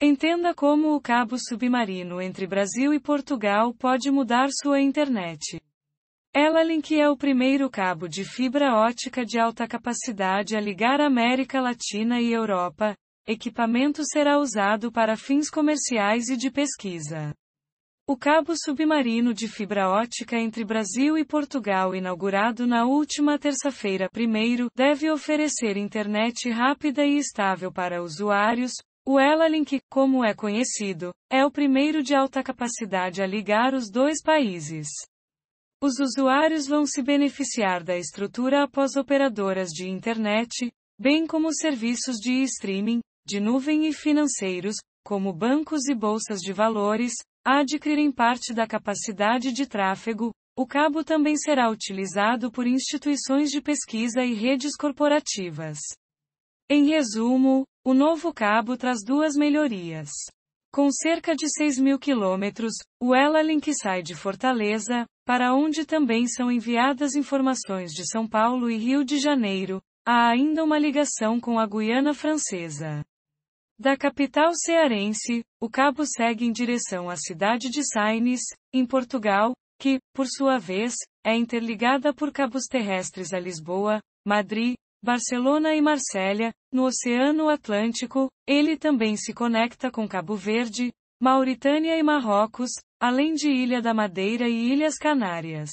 Entenda como o cabo submarino entre Brasil e Portugal pode mudar sua internet. Elalink é o primeiro cabo de fibra ótica de alta capacidade a ligar América Latina e Europa. Equipamento será usado para fins comerciais e de pesquisa. O cabo submarino de fibra ótica entre Brasil e Portugal, inaugurado na última terça-feira, primeiro, deve oferecer internet rápida e estável para usuários, o Elalink, como é conhecido, é o primeiro de alta capacidade a ligar os dois países. Os usuários vão se beneficiar da estrutura após operadoras de internet, bem como serviços de streaming, de nuvem e financeiros, como bancos e bolsas de valores, a adquirirem parte da capacidade de tráfego. O cabo também será utilizado por instituições de pesquisa e redes corporativas. Em resumo, o novo cabo traz duas melhorias. Com cerca de 6 mil quilômetros, o Elalink sai de Fortaleza, para onde também são enviadas informações de São Paulo e Rio de Janeiro, há ainda uma ligação com a Guiana Francesa. Da capital cearense, o cabo segue em direção à cidade de Saines, em Portugal, que, por sua vez, é interligada por cabos terrestres a Lisboa, Madrid, Barcelona e Marsella, no Oceano Atlântico, ele também se conecta com Cabo Verde, Mauritânia e Marrocos, além de Ilha da Madeira e Ilhas Canárias.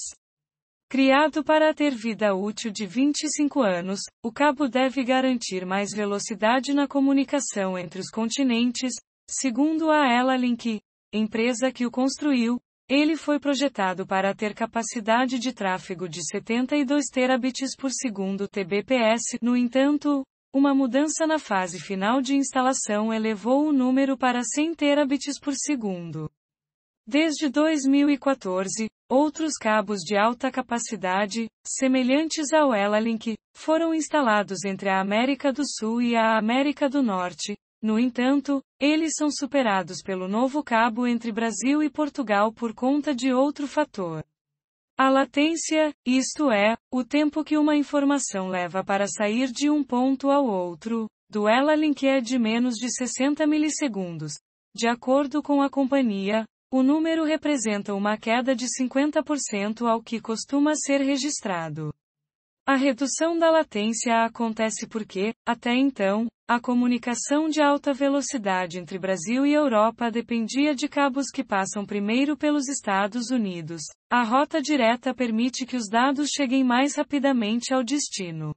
Criado para ter vida útil de 25 anos, o cabo deve garantir mais velocidade na comunicação entre os continentes, segundo a Ela Link, empresa que o construiu, ele foi projetado para ter capacidade de tráfego de 72 terabits por segundo (tbps). No entanto, uma mudança na fase final de instalação elevou o número para 100 terabits por segundo. Desde 2014, outros cabos de alta capacidade, semelhantes ao Elalink, foram instalados entre a América do Sul e a América do Norte, no entanto, eles são superados pelo novo cabo entre Brasil e Portugal por conta de outro fator. A latência, isto é, o tempo que uma informação leva para sair de um ponto ao outro, do ela é de menos de 60 milissegundos. De acordo com a companhia, o número representa uma queda de 50% ao que costuma ser registrado. A redução da latência acontece porque, até então, a comunicação de alta velocidade entre Brasil e Europa dependia de cabos que passam primeiro pelos Estados Unidos. A rota direta permite que os dados cheguem mais rapidamente ao destino.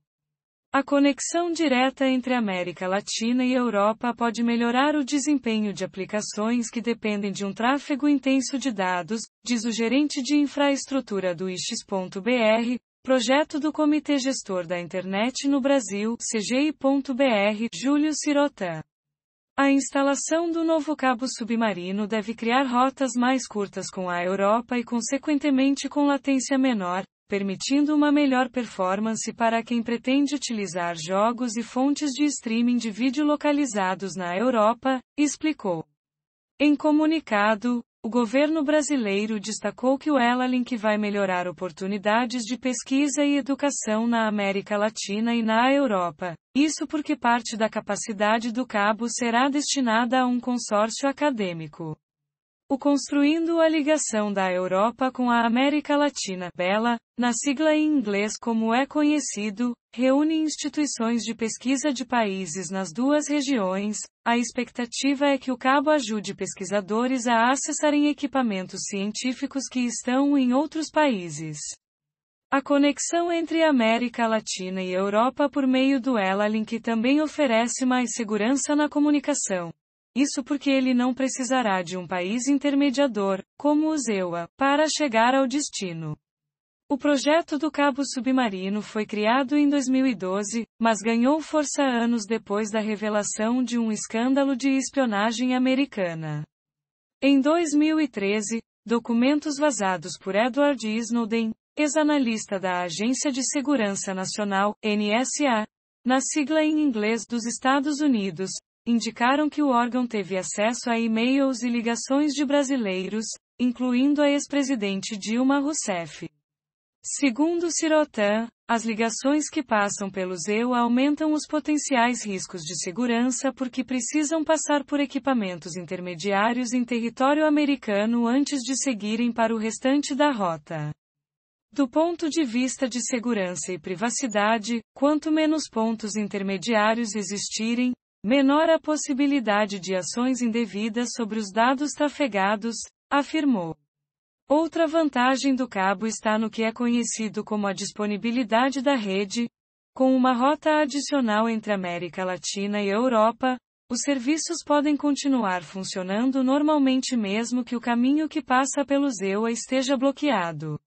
A conexão direta entre América Latina e Europa pode melhorar o desempenho de aplicações que dependem de um tráfego intenso de dados, diz o gerente de infraestrutura do X.br, Projeto do Comitê Gestor da Internet no Brasil, CGI.br, Júlio Sirotã. A instalação do novo cabo submarino deve criar rotas mais curtas com a Europa e consequentemente com latência menor, permitindo uma melhor performance para quem pretende utilizar jogos e fontes de streaming de vídeo localizados na Europa, explicou. Em comunicado, o governo brasileiro destacou que o Elalink vai melhorar oportunidades de pesquisa e educação na América Latina e na Europa. Isso porque parte da capacidade do cabo será destinada a um consórcio acadêmico. O Construindo a Ligação da Europa com a América Latina Bela, na sigla em inglês como é conhecido, reúne instituições de pesquisa de países nas duas regiões. A expectativa é que o cabo ajude pesquisadores a acessarem equipamentos científicos que estão em outros países. A conexão entre América Latina e Europa por meio do ELA Link também oferece mais segurança na comunicação. Isso porque ele não precisará de um país intermediador, como o Zewa, para chegar ao destino. O projeto do cabo submarino foi criado em 2012, mas ganhou força anos depois da revelação de um escândalo de espionagem americana. Em 2013, documentos vazados por Edward Snowden, ex-analista da Agência de Segurança Nacional, NSA, na sigla em inglês dos Estados Unidos, indicaram que o órgão teve acesso a e-mails e ligações de brasileiros, incluindo a ex-presidente Dilma Rousseff. Segundo Sirotan, as ligações que passam pelo ZEU aumentam os potenciais riscos de segurança porque precisam passar por equipamentos intermediários em território americano antes de seguirem para o restante da rota. Do ponto de vista de segurança e privacidade, quanto menos pontos intermediários existirem, menor a possibilidade de ações indevidas sobre os dados trafegados, afirmou. Outra vantagem do cabo está no que é conhecido como a disponibilidade da rede, com uma rota adicional entre América Latina e Europa, os serviços podem continuar funcionando normalmente mesmo que o caminho que passa pelo ZEUA esteja bloqueado.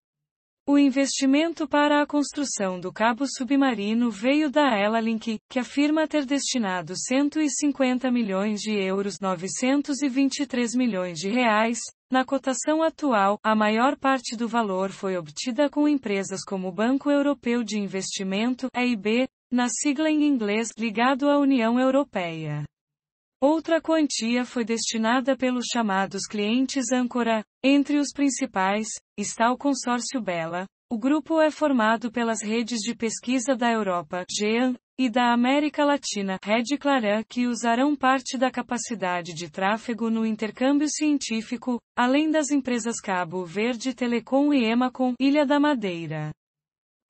O investimento para a construção do cabo submarino veio da Elalink, que afirma ter destinado 150 milhões de euros 923 milhões de reais. Na cotação atual, a maior parte do valor foi obtida com empresas como o Banco Europeu de Investimento, EIB, na sigla em inglês, ligado à União Europeia. Outra quantia foi destinada pelos chamados clientes âncora. Entre os principais, está o consórcio Bela. O grupo é formado pelas redes de pesquisa da Europa, GEAN, e da América Latina, Red Claran, que usarão parte da capacidade de tráfego no intercâmbio científico, além das empresas Cabo Verde Telecom e Emacom, Ilha da Madeira.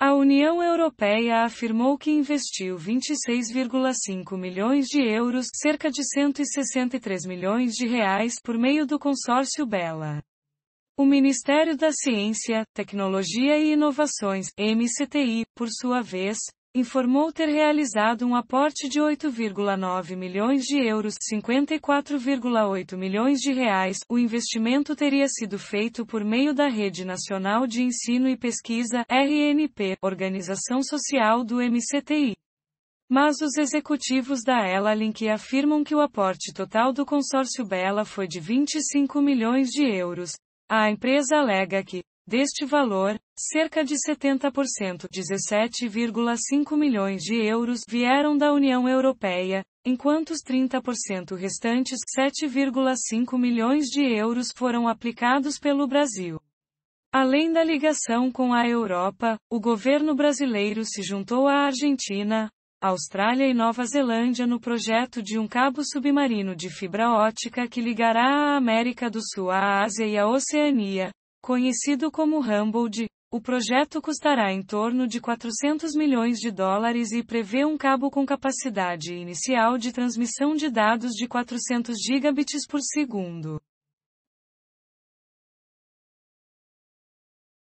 A União Europeia afirmou que investiu 26,5 milhões de euros, cerca de 163 milhões de reais, por meio do consórcio Bela. O Ministério da Ciência, Tecnologia e Inovações, MCTI, por sua vez, informou ter realizado um aporte de 8,9 milhões de euros, 54,8 milhões de reais. O investimento teria sido feito por meio da Rede Nacional de Ensino e Pesquisa (RNP), organização social do MCTI. Mas os executivos da Ela Link afirmam que o aporte total do consórcio Bela foi de 25 milhões de euros. A empresa alega que, deste valor, cerca de 70% 17,5 milhões de euros vieram da União Europeia, enquanto os 30% restantes 7,5 milhões de euros foram aplicados pelo Brasil. Além da ligação com a Europa, o governo brasileiro se juntou à Argentina, Austrália e Nova Zelândia no projeto de um cabo submarino de fibra ótica que ligará a América do Sul à Ásia e à Oceania, conhecido como Humboldt, o projeto custará em torno de 400 milhões de dólares e prevê um cabo com capacidade inicial de transmissão de dados de 400 gigabits por segundo.